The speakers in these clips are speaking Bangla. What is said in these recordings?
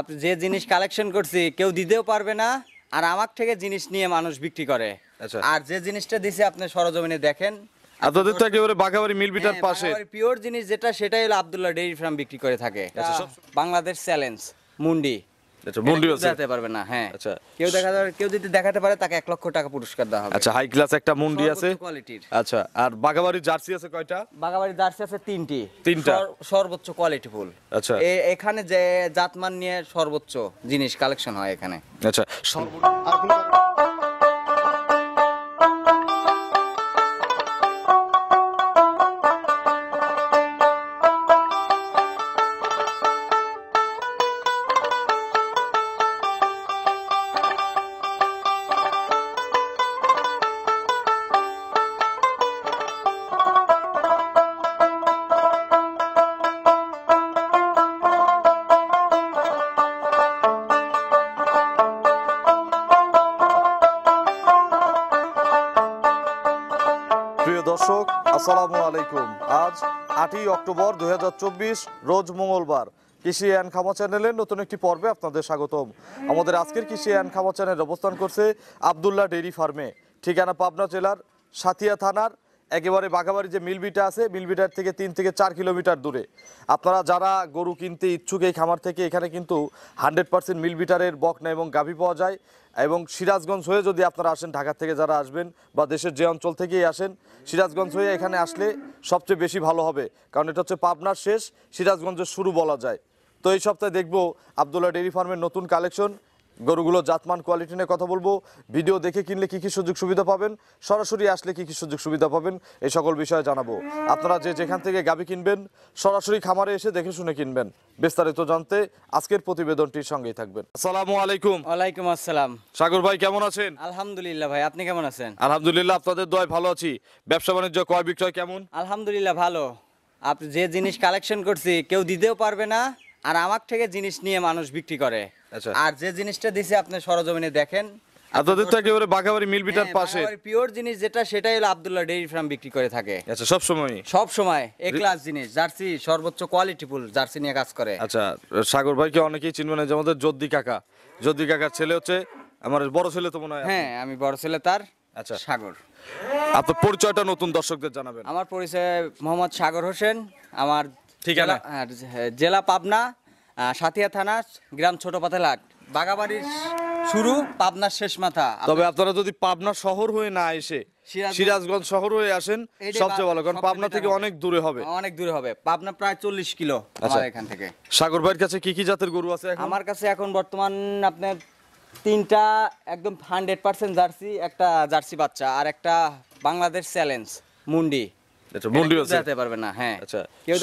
আপনি যে জিনিস কালেকশন করছি কেউ দিতেও পারবে না আর আমার থেকে জিনিস নিয়ে মানুষ বিক্রি করে আচ্ছা। আর যে জিনিসটা দিছি আপনি সরজমিনে দেখেন আপনাদের পিওর হ্যাঁ, জিনিস যেটা সেটাই হলো আবদুল্লাহ ফার্ম বিক্রি করে থাকে আচ্ছা, বাংলাদেশ চ্যালেঞ্জ মুন্ডি আচ্ছা মন্ডি আছে পারবে না হ্যাঁ আচ্ছা কেউ দেখা যাবে কেউ যদি দেখাতে পারে তাকে 1 লক্ষ টাকা পুরস্কার দেওয়া হবে আচ্ছা হাই ক্লাস একটা মন্ডি আছে কোয়ালিটির আচ্ছা আর বাগাবাড়ি জার্সি আছে কয়টা বাগাবাড়ি জার্সি আছে তিনটি তিনটা সর্বোচ্চ কোয়ালিটি ফুল আচ্ছা এখানে যে জাতমান নিয়ে সর্বোচ্চ জিনিস কালেকশন হয় এখানে আচ্ছা সর্বোচ্চ আসসালামু আলাইকুম আজ আটই অক্টোবর দু রোজ মঙ্গলবার কৃষি অ্যান্ড খামা চ্যানেলের নতুন একটি পর্বে আপনাদের স্বাগতম আমাদের আজকের কৃষি অ্যান্ড খামা চ্যানেল অবস্থান করছে আবদুল্লাহ ডেইরি ফার্মে ঠিকানা পাবনা জেলার সাথিয়া থানার একেবারে বাঘাবাড়ি যে মিলবিটা আছে মিলবিটার থেকে তিন থেকে চার কিলোমিটার দূরে আপনারা যারা গরু কিনতে ইচ্ছুক এই খামার থেকে এখানে কিন্তু হান্ড্রেড পার্সেন্ট মিলবিটারের বকনা এবং গাভী পাওয়া যায় এবং সিরাজগঞ্জ হয়ে যদি আপনারা আসেন ঢাকা থেকে যারা আসবেন বা দেশের যে অঞ্চল থেকেই আসেন সিরাজগঞ্জ হয়ে এখানে আসলে সবচেয়ে বেশি ভালো হবে কারণ এটা হচ্ছে পাবনার শেষ সিরাজগঞ্জের শুরু বলা যায় তো এই সপ্তাহে দেখব আবদুল্লাহ ডেরি ফার্মের নতুন কালেকশন গরুগুলো জাতমান কোয়ালিটি নিয়ে কথা বলবো ভিডিও দেখে কিনলে কি কি সুযোগ সুবিধা পাবেন সরাসরি আসলে কি কি সুযোগ সুবিধা পাবেন এই সকল বিষয়ে জানাবো আপনারা যে যেখান থেকে গাবি কিনবেন সরাসরি খামারে এসে দেখে শুনে কিনবেন বিস্তারিত জানতে আজকের প্রতিবেদনটির সঙ্গেই থাকবেন আসসালামু আলাইকুম ওয়ালাইকুম আসসালাম সাগর ভাই কেমন আছেন আলহামদুলিল্লাহ ভাই আপনি কেমন আছেন আলহামদুলিল্লাহ আপনাদের দয় ভালো আছি ব্যবসা বাণিজ্য ক্রয় বিক্রয় কেমন আলহামদুলিল্লাহ ভালো আপনি যে জিনিস কালেকশন করছি কেউ দিতেও পারবে না আর আমার থেকে জিনিস নিয়ে মানুষ বিক্রি করে আচ্ছা আর যে জিনিসটা দিছে আপনি সরজমিনে দেখেন মিল বিটার হ্যাঁ, পাশে পিওর জিনিস যেটা সেটাই বিক্রি করে থাকে আচ্ছা জিনিস জার্সি সর্বোচ্চ জার্সি নিয়ে কাজ করে আচ্ছা সাগর অনেকেই কাকা ছেলে হচ্ছে আমার বড় ছেলে তো মনে হয় হ্যাঁ আমি বড় ছেলে তার আচ্ছা সাগর পরিচয়টা নতুন দর্শকদের জানাবেন আমার পরিচয় মোহাম্মদ সাগর হোসেন আমার ঠিকানা হ্যাঁ, জেলা পাবনা সাথিয়া থানা গ্রাম ছোট পাতালাট বাগাবাড়ির শুরু পাবনার শেষ মাথা তবে আপনারা যদি পাবনা শহর হয়ে না এসে সিরাজগঞ্জ শহর হয়ে আসেন সবচেয়ে ভালো কারণ পাবনা থেকে অনেক দূরে হবে হ্যাঁ, অনেক দূরে হবে পাবনা প্রায় চল্লিশ কিলো আচ্ছা। আমার এখান থেকে সাগর ভাইয়ের কাছে কি কি জাতের গরু আছে আমার কাছে এখন বর্তমান আপনার তিনটা একদম হান্ড্রেড পার্সেন্ট জার্সি একটা জার্সি বাচ্চা আর একটা বাংলাদেশ চ্যালেঞ্জ মুন্ডি আচ্ছা আছে দেখাতে পারবে না হ্যাঁ আচ্ছা কেউ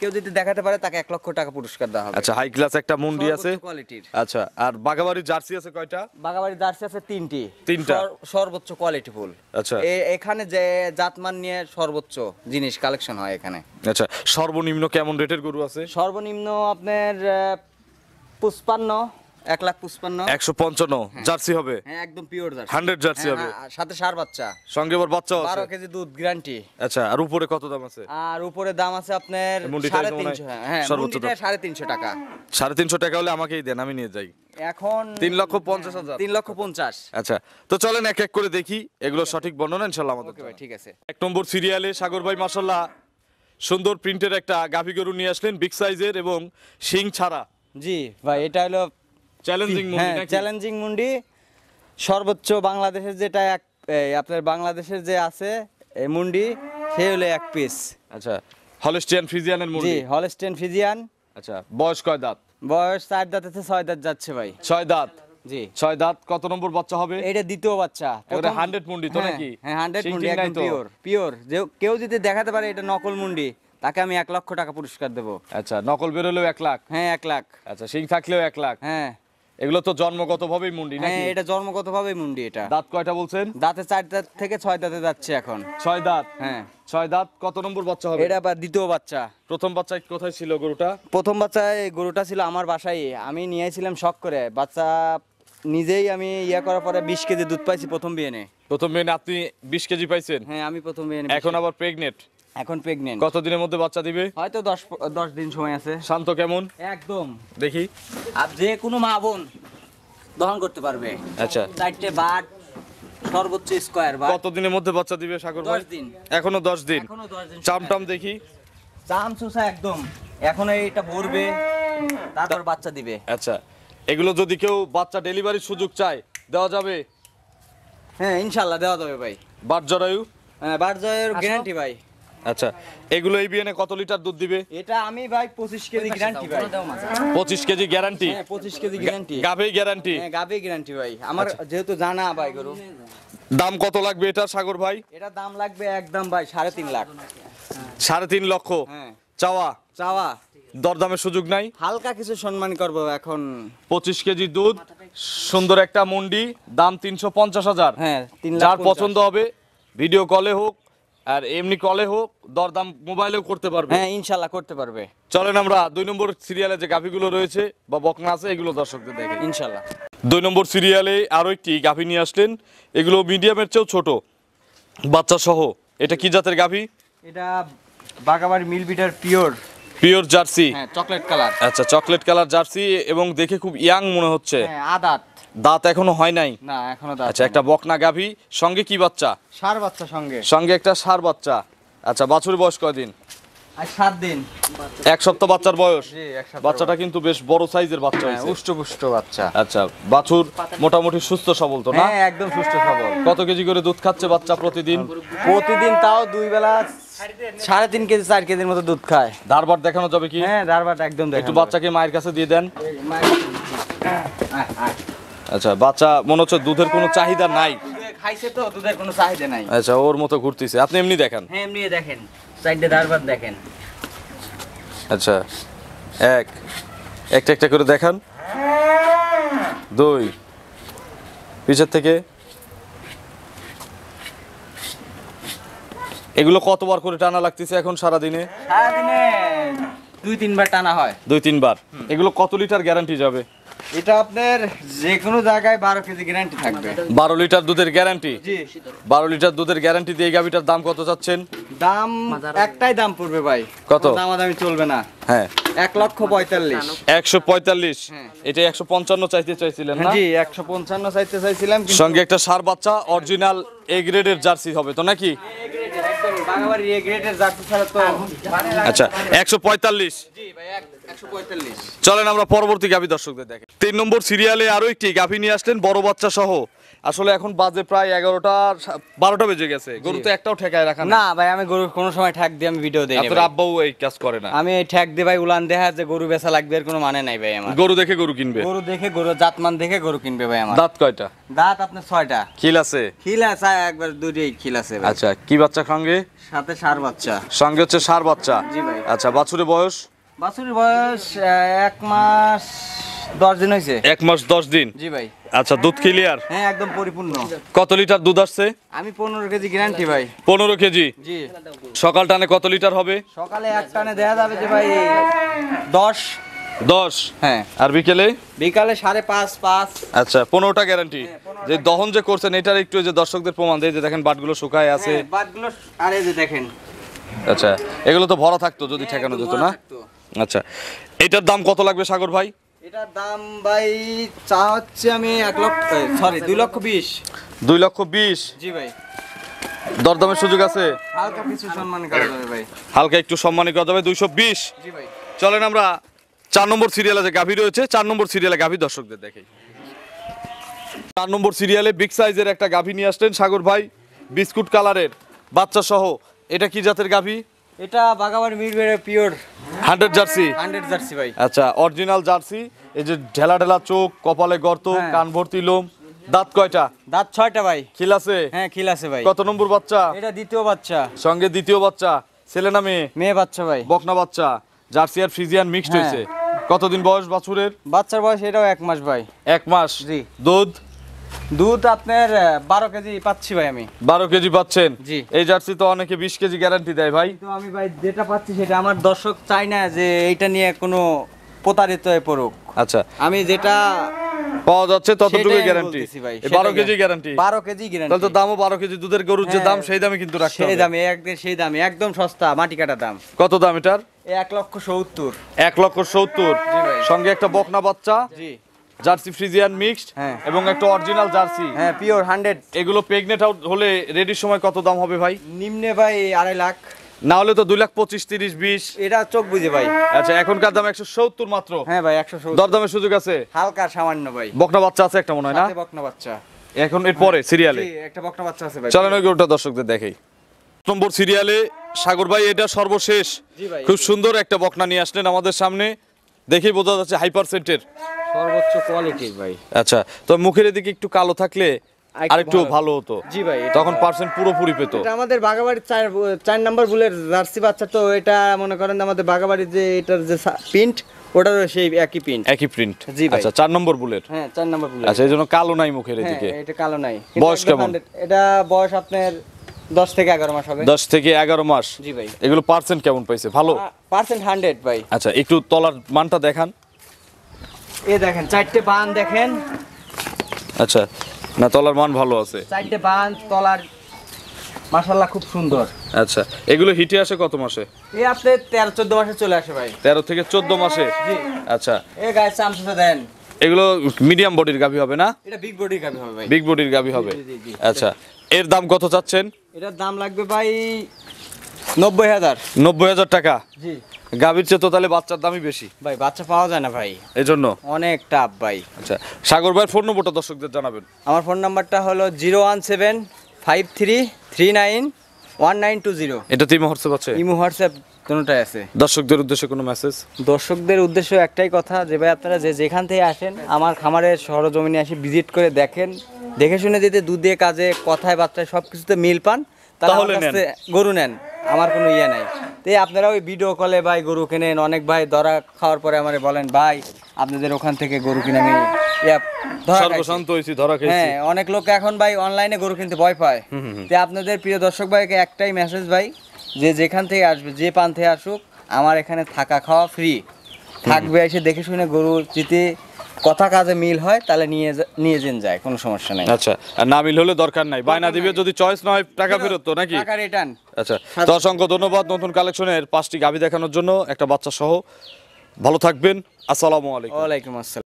কেউ যদি দেখাতে পারে তাকে 1 লক্ষ টাকা পুরস্কার দেওয়া হবে আচ্ছা হাই ক্লাস একটা আছে কোয়ালিটির আচ্ছা আর বাগাবাড়ি জার্সি আছে কয়টা বাগাবাড়ি জার্সি আছে তিনটি তিনটা সর্বোচ্চ কোয়ালিটি ফুল আচ্ছা এখানে যে জাতমান নিয়ে সর্বোচ্চ জিনিস কালেকশন হয় এখানে আচ্ছা সর্বনিম্ন কেমন রেটের গরু আছে সর্বনিম্ন আপনার পুষ্পান্ন তিন লক্ষ পঞ্চাশ আচ্ছা তো চলেন এক এক করে দেখি এগুলো সঠিক বর্ণনা ইনশাল্লাহ ঠিক আছে এক নম্বর সিরিয়ালে সাগর ভাই মাসাল্লাহ সুন্দর প্রিন্টের একটা গাভী গরু নিয়ে আসলেন বিগ সাইজের এবং শিং ছাড়া জি ভাই এটা হলো চ্যালেঞ্জিং মুন্ডি সর্বোচ্চ বাংলাদেশের যেটা এক আপনার বাংলাদেশের যে আছে এই মুন্ডি সে হলো এক পিস আচ্ছা হলস্টিয়ান ফিজিয়ানের মুন্ডি জি হলস্টিয়ান ফিজিয়ান আচ্ছা বয়স কয় দাঁত বয়স চার দাঁত আছে ছয় দাঁত যাচ্ছে ভাই ছয় দাঁত জি ছয় দাঁত কত নম্বর বাচ্চা হবে এটা দ্বিতীয় বাচ্চা এটা 100 মুন্ডি তো হ্যাঁ, নাকি হ্যাঁ 100 মুন্ডি একদম পিওর পিওর যে কেউ যদি দেখাতে পারে এটা নকল মুন্ডি তাকে আমি এক লক্ষ টাকা পুরস্কার দেবো আচ্ছা নকল বেরোলেও এক লাখ হ্যাঁ এক লাখ আচ্ছা সিং থাকলেও এক লাখ হ্যাঁ এগুলো তো জন্মগতভাবেই মুন্ডি হ্যাঁ, নাকি এটা জন্মগতভাবেই মুন্ডি এটা দাঁত কয়টা বলছেন দাঁতে চার দাঁত থেকে ছয় দাঁতে যাচ্ছে এখন ছয় দাঁত হ্যাঁ ছয় দাঁত কত নম্বর বাচ্চা হবে এটা আবার দ্বিতীয় বাচ্চা প্রথম বাচ্চা কোথায় ছিল গরুটা প্রথম বাচ্চা গরুটা ছিল আমার বাসায় আমি নিয়ে শখ করে বাচ্চা নিজেই আমি ইয়া করার পরে বিশ কেজি দুধ পাইছি প্রথম বিয়েনে প্রথম বিয়েনে আপনি বিশ কেজি পাইছেন হ্যাঁ আমি প্রথম বিয়েনে এখন আবার প্রেগনেন্ট এখন প্রেগনেন্ট দিনের মধ্যে বাচ্চা দিবে হয়তো দশ দশ দিন সময় আছে শান্ত কেমন একদম দেখি আর যে কোনো মা বোন দহন করতে পারবে আচ্ছা চারটে বাট সর্বোচ্চ স্কোয়ার বাট দিনের মধ্যে বাচ্চা দিবে সাগর ভাই 10 দিন এখনো 10 দিন এখনো 10 দিন চামটাম দেখি চাম সুসা একদম এখন এইটা ভরবে তারপর বাচ্চা দিবে আচ্ছা এগুলো যদি কেউ বাচ্চা ডেলিভারির সুযোগ চায় দেওয়া যাবে হ্যাঁ ইনশাআল্লাহ দেওয়া যাবে ভাই বাট জরায়ু হ্যাঁ বাট জরায়ুর গ্যারান্টি ভাই আচ্ছা এগুলো এই কত লিটার দুধ দিবে এটা আমি ভাই 25 কেজি গ্যারান্টি ভাই 25 কেজি গ্যারান্টি হ্যাঁ 25 কেজি গ্যারান্টি গাবে গ্যারান্টি হ্যাঁ গাবে গ্যারান্টি ভাই আমার আচ্ছা। যেহেতু জানা ভাই গরু দাম কত লাগবে এটা সাগর ভাই এটা দাম লাগবে একদম ভাই 3.5 লাখ 3.5 লক্ষ হ্যাঁ চাওয়া চাওয়া দরদামের সুযোগ নাই হালকা কিছু সম্মান করব এখন 25 কেজি দুধ সুন্দর একটা মুন্ডি দাম 350 হাজার হ্যাঁ যার পছন্দ হবে ভিডিও কলে হোক আর এমনি কলে হোক দরদাম মোবাইলেও করতে পারবে হ্যাঁ ইনশাল্লাহ করতে পারবে চলেন আমরা দুই নম্বর সিরিয়ালে যে গাভিগুলো রয়েছে বা বকনা আছে এগুলো দর্শকদের দেখে ইনশাল্লাহ দুই নম্বর সিরিয়ালে আরও একটি গাভি নিয়ে আসলেন এগুলো মিডিয়ামের চেয়েও ছোট বাচ্চা সহ এটা কি জাতের গাভি এটা বাগাবাড়ি মিলবিটার পিওর পিওর জার্সি হ্যাঁ চকলেট কালার আচ্ছা চকলেট কালার জার্সি এবং দেখে খুব ইয়াং মনে হচ্ছে হ্যাঁ আদাত দাঁত এখনো হয় নাই না এখনো দাঁত আচ্ছা একটা বকনা গাভী সঙ্গে কি বাচ্চা সার বাচ্চা সঙ্গে সঙ্গে একটা সার বাচ্চা আচ্ছা বাছুর বয়স কয়দিন সাত দিন এক সপ্তাহ বাচ্চার বয়স বাচ্চাটা কিন্তু বেশ বড় সাইজের বাচ্চা হ্যাঁ, পুষ্ট বাচ্চা আচ্ছা বাছুর মোটামুটি সুস্থ সবল তো না হ্যাঁ, একদম সুস্থ সবল কত কেজি করে দুধ খাচ্ছে বাচ্চা প্রতিদিন প্রতিদিন তাও দুই বেলা সাড়ে তিন কেজি চার কেজির মতো দুধ খায় দারবার দেখানো যাবে কি হ্যাঁ দারবার একদম একটু বাচ্চাকে মায়ের কাছে দিয়ে দেন আচ্ছা বাচ্চা মনে হচ্ছে দুধের কোনো চাহিদা নাই খাইছে তো দুধের কোনো চাহিদা নাই আচ্ছা ওর মতো ঘুরতেছে আপনি এমনি দেখেন হ্যাঁ এমনি দেখেন সাইডে দারবার দেখেন আচ্ছা এক একটা একটা করে দেখান দুই পিছের থেকে এগুলো কতবার করে টানা লাগতেছে এখন সারা দিনে সারা দিনে দুই তিনবার টানা হয় দুই তিনবার এগুলো কত লিটার গ্যারান্টি যাবে এটা আপনার যে কোনো জায়গায় বারো কেজি গ্যারান্টি থাকবে বারো লিটার দুধের গ্যারান্টি বারো লিটার দুধের গ্যারান্টি দিয়ে গাভিটার দাম কত চাচ্ছেন দাম একটাই দাম পড়বে ভাই কত দামাদামি চলবে না হ্যাঁ এক লক্ষ পঁয়তাল্লিশ একশো পঁয়তাল্লিশ হ্যাঁ। এটা একশো পঞ্চান্ন চাইতে চাইছিলেন জি একশো পঞ্চান্ন চাইতে চাইছিলাম সঙ্গে একটা সার বাচ্চা অরিজিনাল এ গ্রেডের জার্সি হবে তো নাকি হ্যাঁ। আচ্ছা একশো পঁয়তাল্লিশ চলেন আমরা পরবর্তী গাভী দর্শকদের দেখে তিন নম্বর সিরিয়ালে আরো একটি গাভী নিয়ে আসলেন বড় বাচ্চা সহ আসলে এখন বাজে প্রায় এগারোটা বারোটা বেজে গেছে গরু তো একটাও ঠেকায় রাখা না ভাই আমি গরু কোনো সময় ঠ্যাক দিয়ে আমি ভিডিও দিই আব্বাও এই কাজ করে না আমি ঠ্যাক দিয়ে ভাই উলান দেখা যে গরু বেচা লাগবে এর কোনো মানে নাই ভাই আমার গরু দেখে গরু কিনবে গরু দেখে গরু মান দেখে গরু কিনবে ভাই আমার দাঁত কয়টা দাঁত আপনার ছয়টা খিল আছে খিল আছে একবার দুটোই খিল আছে আচ্ছা কি বাচ্চা সঙ্গে সাথে সার বাচ্চা সঙ্গে হচ্ছে সার বাচ্চা জি ভাই আচ্ছা বাছুরের বয়স বাছুরের বয়স এক মাস 10 দিন হইছে এক মাস 10 দিন জি ভাই আচ্ছা দুধ ক্লিয়ার হ্যাঁ একদম পরিপূর্ণ কত লিটার দুধ আসছে আমি 15 কেজি গ্যারান্টি ভাই 15 কেজি জি সকাল টানে কত লিটার হবে সকালে এক টানে দেয়া যাবে যে ভাই 10 দশ হ্যাঁ আর বিকেলে বিকালে সাড়ে পাঁচ পাঁচ আচ্ছা পনেরোটা গ্যারান্টি যে দহন যে করছেন এটার একটু যে দর্শকদের প্রমাণ দেয় যে দেখেন বাটগুলো শুকায় হ্যাঁ, আছে বাটগুলো আর যে দেখেন আচ্ছা এগুলো তো ভরা থাকতো যদি হ্যাঁ, ঠেকানো যেত না আচ্ছা এটার দাম কত লাগবে সাগর ভাই এটার দাম ভাই চা হচ্ছে আমি এক লক্ষ সরি দুই লক্ষ বিশ দুই লক্ষ বিশ জি ভাই দরদামের সুযোগ আছে হালকা কিছু সম্মান করা যাবে ভাই হালকা একটু সম্মানই করা যাবে দুইশো জি ভাই চলেন আমরা চার নম্বর সিরিয়ালে যে গাভী রয়েছে চার নম্বর সিরিয়ালে গাভী দর্শকদের দেখি চার নম্বর সিরিয়ালে বিগ সাইজের একটা গাভী নিয়ে আসলেন সাগর ভাই বিস্কুট কালারের বাচ্চা সহ এটা কি জাতের গাভী এটা বাগাবার মিরবের pure hundred Jersey hundred Jersey ভাই আচ্ছা অরিজিনাল জার্সি এই যে ঢেলা ঢেলা চোখ কপালে গর্ত হ্যাঁ। কান ভর্তি লোম দাঁত কয়টা দাঁত ছয়টা ভাই খিল আছে হ্যাঁ খিল আছে ভাই কত নম্বর বাচ্চা এটা দ্বিতীয় বাচ্চা সঙ্গে দ্বিতীয় বাচ্চা ছেলে না মেয়ে মেয়ে বাচ্চা ভাই বকনা বাচ্চা জার্সি আর ফ্রিজিয়ান মিক্সড হ্যাঁ। হয়েছে কতদিন বয়স বাছুরের বাচ্চার বয়স এটাও এক মাস ভাই এক মাস জি দুধ দুধ আপনার বারো কেজি পাচ্ছি ভাই আমি বারো কেজি পাচ্ছেন জি এই জার্সি তো অনেকে বিশ কেজি গ্যারান্টি দেয় ভাই তো আমি ভাই যেটা পাচ্ছি সেটা আমার দর্শক চাই না যে এইটা নিয়ে কোনো প্রতারিত হয়ে পড়ুক আচ্ছা আমি যেটা হ্যাঁ, লক্ষ সঙ্গে একটা বাচ্চা জার্সি ফ্রিজিয়ান মিক্সড হ্যাঁ। এবং একটা অরিজিনাল জার্সি হ্যাঁ পিওর এগুলো আউট হলে রেডির সময় কত দাম হবে ভাই নিম্নে ভাই আড়াই লাখ তো দুই লাখ পঁচিশ তিরিশ বিশ এটা চোখ বুঝে ভাই আচ্ছা এখনকার দাম একশো সত্তর মাত্র হ্যাঁ ভাই একশো দরদামের সুযোগ আছে হালকা সামান্য ভাই বকনা বাচ্চা আছে একটা মনে হয় না বকনা বাচ্চা এখন হ্যাঁ, সিরিয়ালে একটা বকনা বাচ্চা আছে ভাই চলেন ওটা দর্শকদের দেখাই নম্বর সিরিয়ালে সাগর ভাই এটা সর্বশেষ খুব সুন্দর একটা বকনা নিয়ে আসলেন আমাদের সামনে দেখেই বোঝা যাচ্ছে হাইপার সেন্টের সর্বোচ্চ কোয়ালিটি ভাই আচ্ছা তো মুখের দিকে একটু কালো থাকলে আরেকটু ভালো হতো জি ভাই তখন পার্সেন্ট পুরোপুরি পেতো আমাদের বাগাবাড়ির চার চার নাম্বার বুলের জার্সি বাচ্চা তো এটা মনে করেন আমাদের বাগাবাড়ির যে এটার যে প্রিন্ট ওটার সেই একই প্রিন্ট একই প্রিন্ট জি ভাই আচ্ছা 4 নম্বর বুলেট হ্যাঁ চার নম্বর বুলেট আচ্ছা এজন্য কালো নাই মুখের হ্যাঁ, এদিকে এটা কালো নাই বয়স কেমন এটা বয়স আপনার দশ থেকে এগারো মাস হবে দশ থেকে এগারো মাস জি ভাই এগুলো পার্সেন্ট কেমন পাইছে ভালো পার্সেন্ট হান্ড্রেড ভাই আচ্ছা একটু তলার মানটা দেখান এ দেখেন চারটে বান দেখেন আচ্ছা না তলার মান ভালো আছে চারটে বান তলার মাশাল্লাহ খুব সুন্দর আচ্ছা এগুলো হিটে আসে কত মাসে এই আপনি 13 14 মাসে চলে আসে ভাই 13 থেকে 14 মাসে আচ্ছা এ গাইস চামচটা দেন এগুলো মিডিয়াম বডির গাবি হবে না এটা বিগ বডির গাবি হবে ভাই বিগ বডির গাবি হবে আচ্ছা এর দাম কত চাচ্ছেন এটার দাম লাগবে ভাই নব্বই হাজার নব্বই হাজার টাকা জি গাভীর চেয়ে তো তাহলে বাচ্চার দামই বেশি ভাই বাচ্চা পাওয়া যায় না ভাই এই জন্য ভাই আচ্ছা সাগর ফোন নম্বরটা দর্শকদের জানাবেন আমার phone zero one seven five three three nine one nine two zero এটা আছে দর্শকদের উদ্দেশ্যে কোনো মেসেজ দর্শকদের উদ্দেশ্য একটাই কথা যে ভাই আপনারা যে যেখান থেকে আসেন আমার খামারের সরজমিনে এসে ভিজিট করে দেখেন দেখে শুনে যেতে দুধে কাজে কথায় বার্তায় সবকিছুতে মিল পান তাহলে গরু নেন আমার কোনো ইয়ে নাই তো আপনারা ওই ভিডিও কলে ভাই গরু কেনেন অনেক ভাই ধরা খাওয়ার পরে আমার বলেন ভাই আপনাদের ওখান থেকে গরু কিনে আমি হ্যাঁ অনেক লোক এখন ভাই অনলাইনে গরু কিনতে ভয় পায় তো আপনাদের প্রিয় দর্শক ভাইকে একটাই মেসেজ ভাই যে যেখান থেকে আসবে যে পান থেকে আসুক আমার এখানে থাকা খাওয়া ফ্রি থাকবে এসে দেখে শুনে গরু চিতে কথা কাজে মিল হয় তাহলে নিয়ে নিয়ে যেন যায় কোনো সমস্যা নাই আচ্ছা আর না মিল হলে দরকার নাই বায়না দিবে যদি চয়েস না হয় টাকা ফেরত তো নাকি টাকা রিটার্ন আচ্ছা তো অসংখ্য ধন্যবাদ নতুন কালেকশনের পাঁচটি গাভি দেখানোর জন্য একটা বাচ্চা সহ ভালো থাকবেন আসসালামু আলাইকুম ওয়ালাইকুম আসসালাম